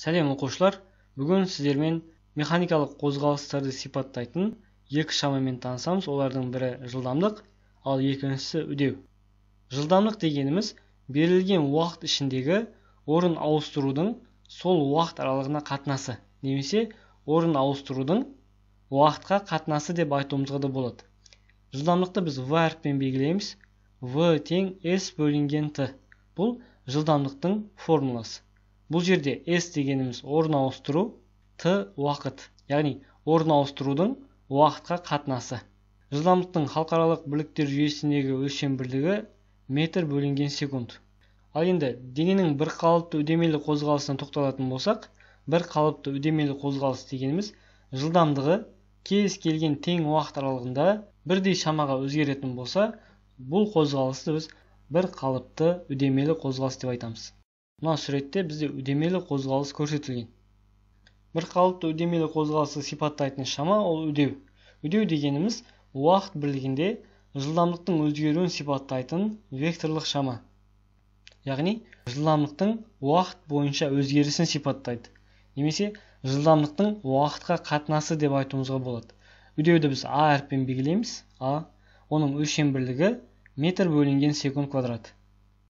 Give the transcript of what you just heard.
сәлем оқушылар бүгін сіздермен механикалық қозғалыстарды сипаттайтын екі шамамен танысамыз олардың бірі жылдамдық ал екіншісі үдеу жылдамдық дегеніміз берілген уақыт ішіндегі орын ауыстырудың сол уақыт аралығына қатынасы немесе орын ауыстырудың уақытқа қатынасы деп айтуымызға да болады жылдамдықты біз в әріппен белгілейміз в тең с бөлінген т бұл жылдамдықтың формуласы бұл жерде s дегеніміз орын ауыстыру T уақыт яғни орын ауыстырудың уақытқа қатынасы жылдамдықтың халықаралық біліктер жүйесіндегі өлшем бірлігі метр бөлінген секунд ал енді дененің бір қалыпты үдемелі қозғалысына тоқталатын болсақ бір қалыпты үдемелі қозғалыс дегеніміз жылдамдығы кез келген тең уақыт аралығында бірдей шамаға өзгеретін болса бұл қозғалысты біз бір қалыпты үдемелі қозғалыс деп айтамыз мына суретте бізде үдемелі қозғалыс көрсетілген бір қалыпты үдемелі қозғалысты сипаттайтын шама ол үдеу үдеу дегеніміз уақыт бірлігінде жылдамдықтың өзгеруін сипаттайтын векторлық шама яғни жылдамдықтың уақыт бойынша өзгерісін сипаттайды немесе жылдамдықтың уақытқа қатынасы деп айтуымызға болады үдеуді біз а әріппен белгілейміз а оның өлшем бірлігі метр бөлінген секунд квадрат